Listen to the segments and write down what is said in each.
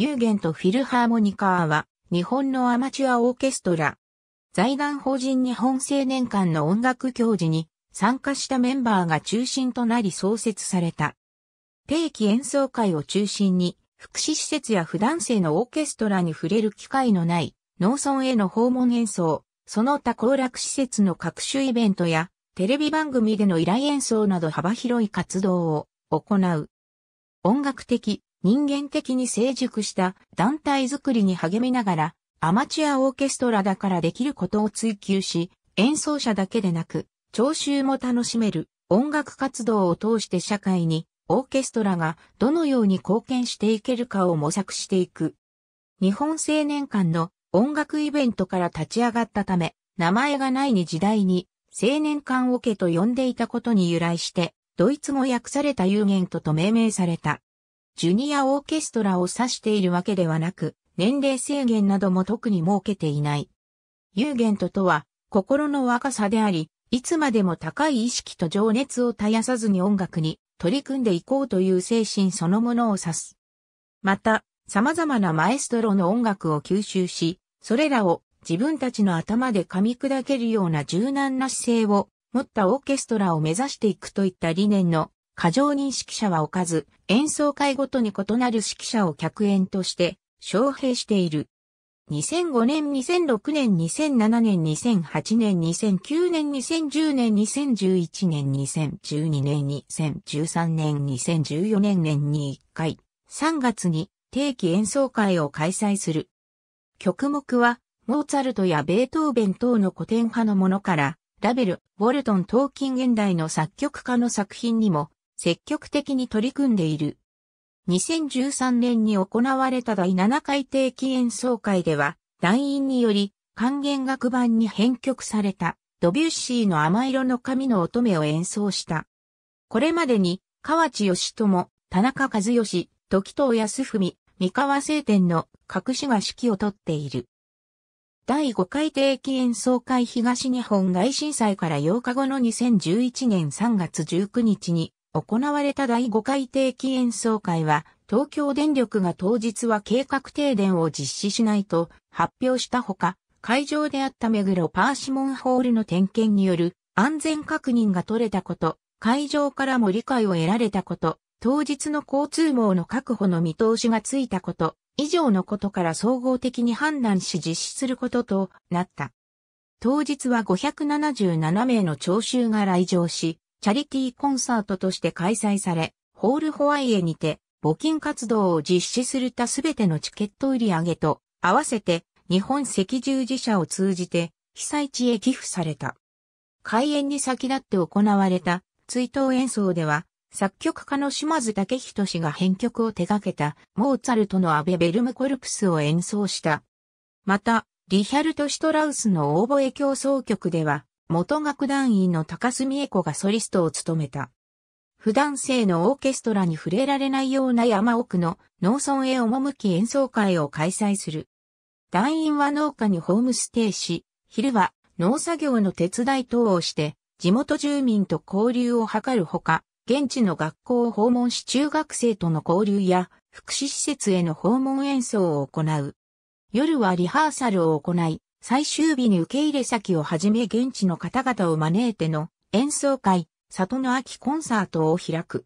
ユーゲントフィルハーモニカーは、日本のアマチュアオーケストラ。財団法人日本青年館の音楽教授に参加したメンバーが中心となり創設された。定期演奏会を中心に、福祉施設や普段生のオーケストラに触れる機会のない農村への訪問演奏、その他行楽施設の各種イベントや、テレビ番組での依頼演奏など幅広い活動を行う。音楽的、人間的に成熟した団体づくりに励みながら、アマチュアオーケストラだからできることを追求し、演奏者だけでなく、聴衆も楽しめる音楽活動を通して社会にオーケストラがどのように貢献していけるかを模索していく。日本青年間の音楽イベントから立ち上がったため、名前がないに時代に青年間オケと呼んでいたことに由来して、ドイツ語訳された有限とと命名された。ジュニアオーケストラを指しているわけではなく、年齢制限なども特に設けていない。ユーゲントとは、心の若さであり、いつまでも高い意識と情熱を絶やさずに音楽に取り組んでいこうという精神そのものを指す。また、様々なマエストロの音楽を吸収し、それらを自分たちの頭で噛み砕けるような柔軟な姿勢を持ったオーケストラを目指していくといった理念の過剰認識者は置かず、演奏会ごとに異なる指揮者を客演として、招聘している。2005年、2006年、2007年、2008年、2009年、2010年、2011年、2012年、2013年、2014年年に1回、3月に定期演奏会を開催する。曲目は、モーツァルトやベートーベン等の古典派のものから、ラベル、ウォルトントーキン現代の作曲家の作品にも積極的に取り組んでいる。2013年に行われた第7回定期演奏会では、団員により、還元楽版に編曲された、ドビュッシーの甘色の髪の乙女を演奏した。これまでに、河内義朝、田中和義、時藤康文、三河聖典の各種が指揮をとっている。第5回定期演奏会東日本大震災から8日後の2011年3月19日に行われた第5回定期演奏会は、東京電力が当日は計画停電を実施しないと発表したほか、会場であった目黒パーシモンホールの点検による安全確認が取れたこと、会場からも理解を得られたこと、当日の交通網の確保の見通しがついたこと、以上のことから総合的に判断し実施することとなった。当日は577名の聴衆が来場し、チャリティーコンサートとして開催され、ホールホワイエにて、募金活動を実施するたすべてのチケット売り上げと、合わせて、日本赤十字社を通じて、被災地へ寄付された。開演に先立って行われた、追悼演奏では、作曲家の島津武人氏が編曲を手掛けた、モーツァルトのアベ・ベルムコルプスを演奏した。また、リヒャルト・シュトラウスのオーボエ協奏曲では、元楽団員の高澄恵子がソリストを務めた。普段生のオーケストラに触れられないような山奥の農村へ赴き演奏会を開催する。団員は農家にホームステイし、昼は農作業の手伝い等をして、地元住民と交流を図るほか、現地の学校を訪問し中学生との交流や福祉施設への訪問演奏を行う。夜はリハーサルを行い、最終日に受け入れ先をはじめ現地の方々を招いての演奏会、里の秋コンサートを開く。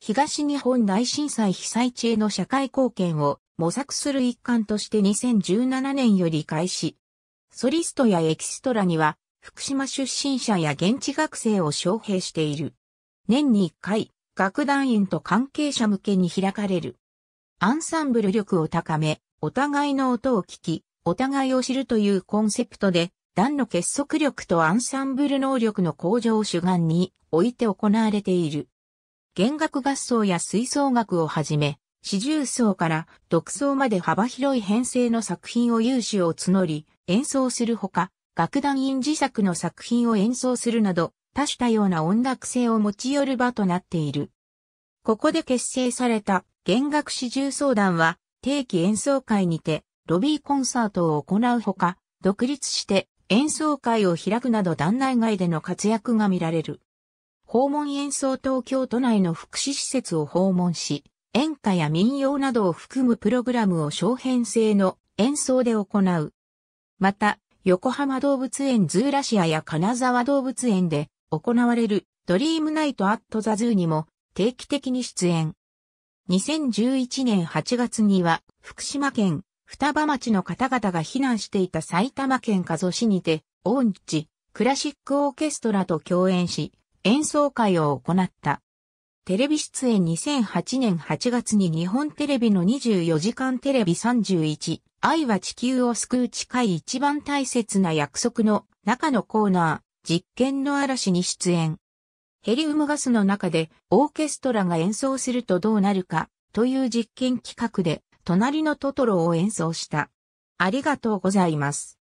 東日本大震災被災地への社会貢献を模索する一環として2017年より開始。ソリストやエキストラには福島出身者や現地学生を招聘している。年に1回、楽団員と関係者向けに開かれる。アンサンブル力を高め、お互いの音を聞き、お互いを知るというコンセプトで、団の結束力とアンサンブル能力の向上を主眼に置いて行われている。弦楽合奏や吹奏楽をはじめ、四重奏から独奏まで幅広い編成の作品を有志を募り、演奏するほか、楽団員自作の作品を演奏するなど、多種多様な音楽性を持ち寄る場となっている。ここで結成された弦楽四重奏団は、定期演奏会にて、ロビーコンサートを行うほか、独立して演奏会を開くなど団内外での活躍が見られる。訪問演奏東京都内の福祉施設を訪問し、演歌や民謡などを含むプログラムを小編成の演奏で行う。また、横浜動物園ズーラシアや金沢動物園で行われるドリームナイトアットザズーにも定期的に出演。2011年8月には福島県双葉町の方々が避難していた埼玉県加須市にて、音痴、クラシックオーケストラと共演し、演奏会を行った。テレビ出演2008年8月に日本テレビの24時間テレビ31、愛は地球を救う近い一番大切な約束の中のコーナー、実験の嵐に出演。ヘリウムガスの中でオーケストラが演奏するとどうなるかという実験企画で隣のトトロを演奏した。ありがとうございます。